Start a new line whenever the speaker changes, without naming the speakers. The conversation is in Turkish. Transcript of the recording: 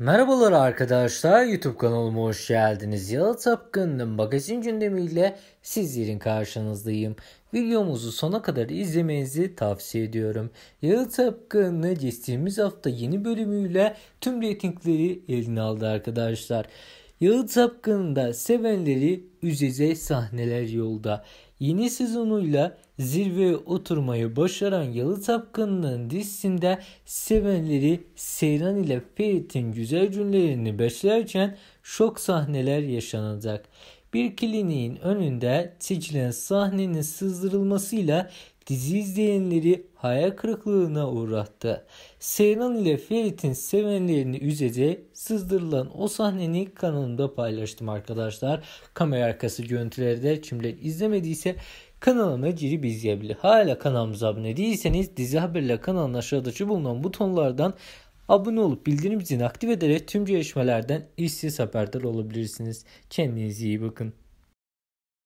Merhabalar arkadaşlar YouTube kanalıma hoş geldiniz. Yalı Tapkın'ın magazin gündemiyle sizlerin karşınızdayım. Videomuzu sona kadar izlemenizi tavsiye ediyorum. Yalı Tapkın'ı geçtiğimiz hafta yeni bölümüyle tüm reytingleri eline aldı arkadaşlar. Yalı Tapkını'nda sevenleri üzize sahneler yolda. Yeni sezonuyla zirveye oturmayı başaran Yalı Tapkını'nın dizisinde sevenleri Seyran ile Ferit'in güzel cümlelerini beslerken şok sahneler yaşanacak bir kliniğin önünde sicile sahnenin sızdırılmasıyla dizi izleyenleri hayal kırıklığına uğrattı. Seyran ile Ferit'in sevenlerini üzece sızdırılan o sahneni kanalımda paylaştım arkadaşlar. Kamera arkası görüntüleri de şimdi izlemediyse kanalıma girip izleyebilir. Hala kanalımıza abone değilseniz dizi haberler kanalının aşağıdaki bulunan butonlardan Abone olup bildirim zilini aktif ederek tüm gelişmelerden işsiz haberdar olabilirsiniz. Kendinize iyi bakın.